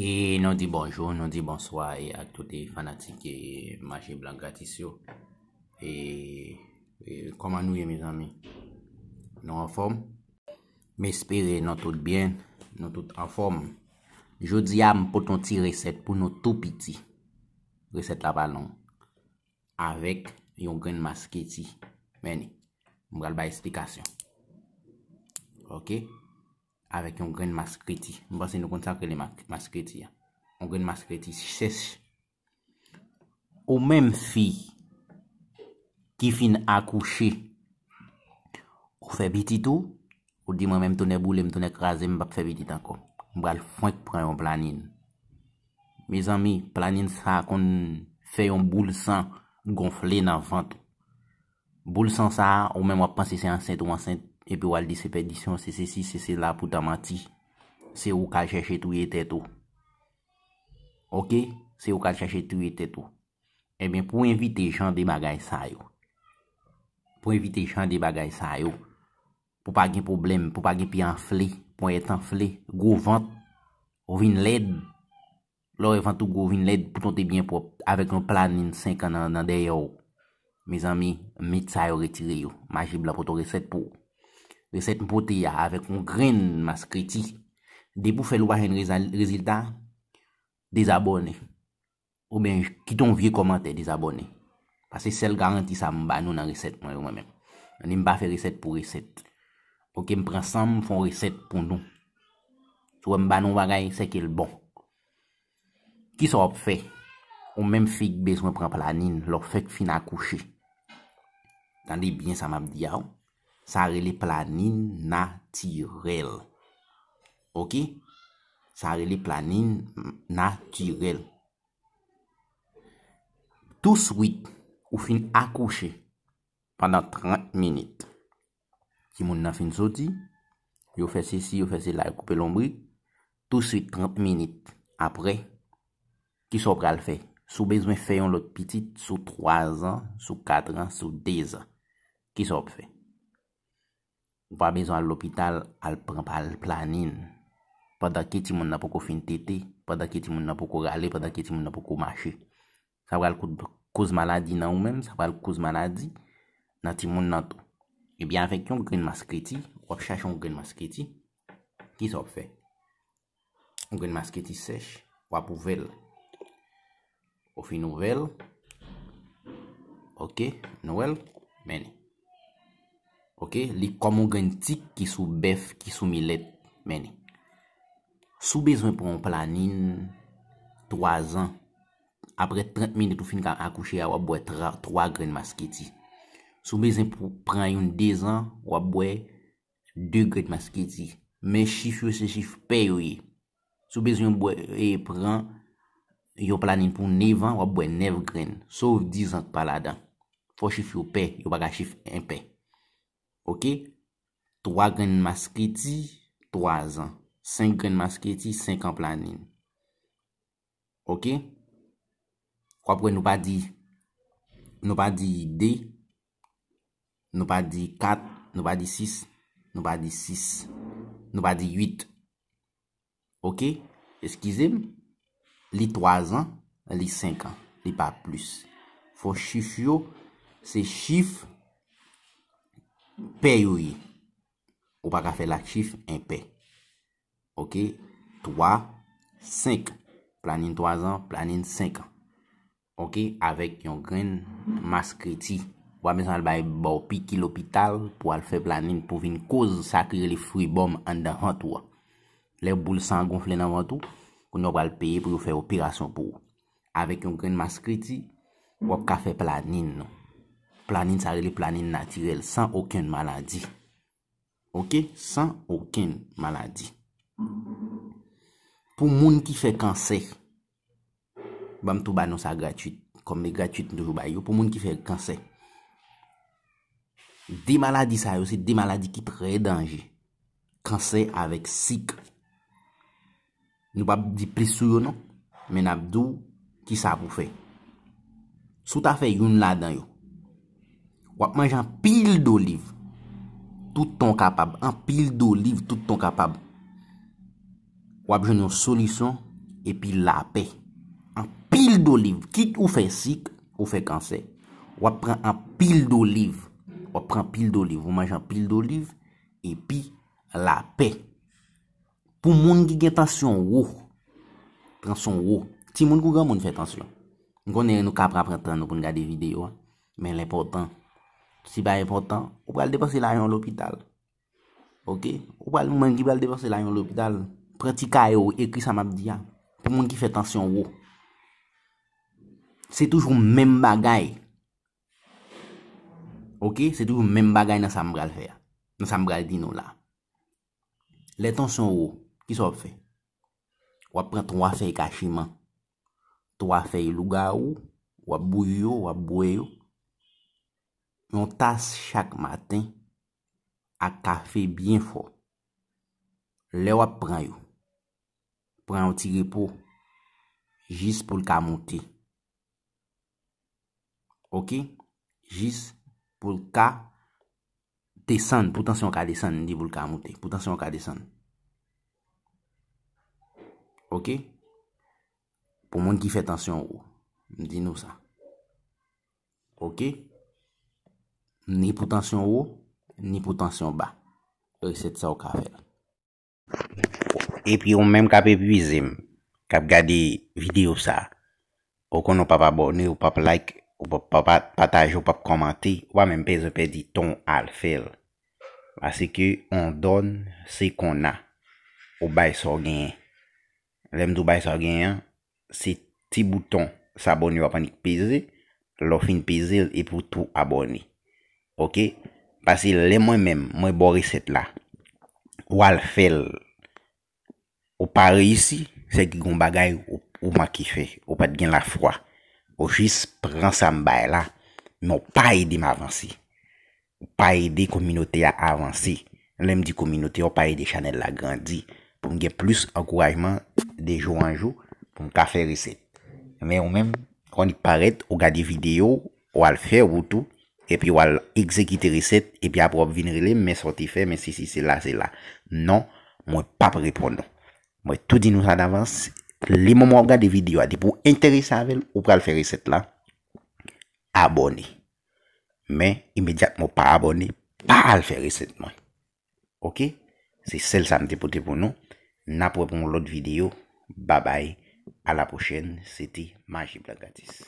E non di bonjou, non di bonsoy, e a touti e fanatik e maje blan gratisyo. E, e koma nouye, mi zami. Non an form. Me espere, non tout bien, non tout an form. Jodi am poton ti resep pou nou toupi ti. Resep la pa non. Avèk yon gren maske ti. Mweni, mwal ba esplikasyon. Ok? Avèk yon gren maskreti. Mba se nou kon sa krele maskreti ya. Yon gren maskreti. Si ses. Ou mèm fi. Ki fin akouche. Ou fe biti tou. Ou di mèm mèm tonè boule mèm tonè krasè mèm bap fe biti tanko. Mba l fwenk pre yon planin. Me zanmi. Planin sa kon fè yon boule san gonfle nan vant. Boule san sa ou mèm wap panse se ansen ou ansen. Epi ou al disepedisyon se se si se se la pou ta manti. Se ou kal chache touye tetou. Ok? Se ou kal chache touye tetou. Ebyen pou envite jan de bagay sa yo. Pou envite jan de bagay sa yo. Pou pa gen problem. Pou pa gen pi anfle. Pou et anfle. Gou vant. Ou vin led. Lò evantou gou vin led. Pou ton te byen pou. Avek nou plan nin 5 nan dey yo. Me zan mi. Mit sa yo retire yo. Majib la pou tou reset pou. Reset mpote ya avek moun kren mas kriti. Depou fè lou wajen rezultat, desabone. Ou ben, kiton vie komante desabone. Pase sel garanti sa mbanou nan reset mwen yo mwen men. Nan mba fè reset pou reset. Ou ke mpran san mfon reset pou nou. Sou mbanou wagay, seke l bon. Ki sa hop fè, ou men fèk bez mwen pran pala nin, lop fèk fin akouche. Tande bien sa mabdi ya ou. Sa re li planin natirel. Ok? Sa re li planin natirel. Tous wit ou fin akouche pandan 30 minit. Si moun nan fin soti, yo fese si, yo fese la, yo koupe lombri, tous wit 30 minit apre, ki so pral fè? Sou bezme fè yon lot pitit sou 3 an, sou 4 an, sou 10 an. Ki so pral fè? Ou pa bezon al l'opital, al planin. Pa da ki ti moun na pou kou fin tete, pa da ki ti moun na pou kou gale, pa da ki ti moun na pou kou mache. Sa wal kouz maladi nan ou men, sa wal kouz maladi, na ti moun nan tou. Ebyan fek yon green masketi, wap chache yon green masketi, ki sa wap fe? Yon green masketi sech, wap ouvel. Ou fin ouvel. Ok, nouvel, meni. Ok, li komon gren tik ki sou bef, ki sou milet meni. Sou bezwen pou an planin 3 an, apre 30 minit ou fin kan akouche a, wap bwe 3 gren maske ti. Sou bezwen pou pran yon 2 an, wap bwe 2 gren maske ti. Men chif yon se chif pe yoye. Sou bezwen e pou an planin pou 9 an, wap bwe 9 gren, sou 10 an pala dan. Fon chif yon pe, yon baga chif en pe. Ok, 3 gen masketi, 3 an. 5 gen masketi, 5 an planin. Ok, kwa pou nou pa di, nou pa di 2, nou pa di 4, nou pa di 6, nou pa di 6, nou pa di 8. Ok, eskize, li 3 an, li 5 an, li pa plus. Fon chif yo, se chif... Pè yoye, ou pa ka fè lak chif, en pè. Ok, 3, 5, planin 3 an, planin 5 an. Ok, avèk yon gren maskreti, wap mè san albay bò pi ki l'opital pou al fè planin pou vin kouz sakri li fri bom an da hant wò. Lè boul san gonflè nan vantou, koun wap al peye pou yon fè operasyon pou. Avèk yon gren maskreti, wap ka fè planin nou. planin sa re le planin natirel, san oken maladi. Ok? San oken maladi. Pou moun ki fe kanser, bam tou ba nou sa gratuit, kom me gratuit nou jou bay yo, pou moun ki fe kanser, de maladi sa yo, se de maladi ki tre denje. Kanser avek sik. Nou pa di plis sou yo non, men ap dou ki sa pou fe. Sou ta fe yon la den yo. Wap manj an pil do liv. Tout ton kapab. An pil do liv tout ton kapab. Wap jenon solison. Epi la pe. An pil do liv. Kik ou fe sik ou fe kanser. Wap pren an pil do liv. Wap pren pil do liv. Wap manj an pil do liv. Epi la pe. Pou moun ki getasyon wou. Pren son wou. Ti moun kou gaman fè tansyon. Nkone nou kapra prentan nou pou nga de videyo. Men lè portan. Si ba evotan, ou pral depase la yon l'opital. Ok? Ou pral mwen ki pral depase la yon l'opital. Pratika yo, ekri sa map diya. Pou mwen ki fe tansyon yo. Se toujou men bagay. Ok? Se toujou men bagay nan sa mbral fe ya. Nan sa mbral di nou la. Le tansyon yo, ki so fe? Wap pran ton wafey kachiman. Ton wafey luga yo. Wap bouyo, wap bouye yo. Yon tas chak maten ak ka fe byen fo. Le wap pran yon. Pran yon tige pou. Jis pou l ka monte. Ok? Jis pou l ka desan. Poutan se yon ka desan. Ndi pou l ka monte. Poutan se yon ka desan. Ok? Pou moun ki fè tansyon ou. Din nou sa. Ok? Ok? Ni pou tansyon ou, ni pou tansyon ba. Yo eset sa ou ka fel. E pi ou menm kap epi vizem, kap gade video sa, ou kon nou pap abone, ou pap like, ou pap pataj, ou pap komante, ou a menm pez ou pez di ton al fel. Basi ki, on don se kon na, ou bay so gen. Lem do bay so gen, se ti bouton, sa abone wap anik peze, lo fin peze, e pou tou abone. Ok, pasi lè mwen mèm, mwen bo riset la. Ou al fel, ou pa reysi, se ki goun bagay ou ma kife, ou pat gen la fwa. Ou jis pran sa mbay e la, mwen non, ou pa ede m avansi. Ou pa ede kominote a avansi. Lèm di kominote, ou pa ede chanel la grandi, pou m gen plus akourajman de jou an jou, pou m ka fe riset. Mè ou mèm, kon di paret, ou ga de video, ou al fel woutou. epi wal ekzekite riset, epi ap wap vinre le, me soti fe, me si si si la, si la. Non, mwen pa prepronon. Mwen touti nou sa davans, li mwen mwaga de video, di pou enterise avel, ou pral fe riset la, abone. Men, imediat mwen pa abone, pa al fe riset mwen. Ok? Se sel sa mwen te pote pounon, na prepronon lot video, ba bay, a la pochen, se ti, majib la gatis.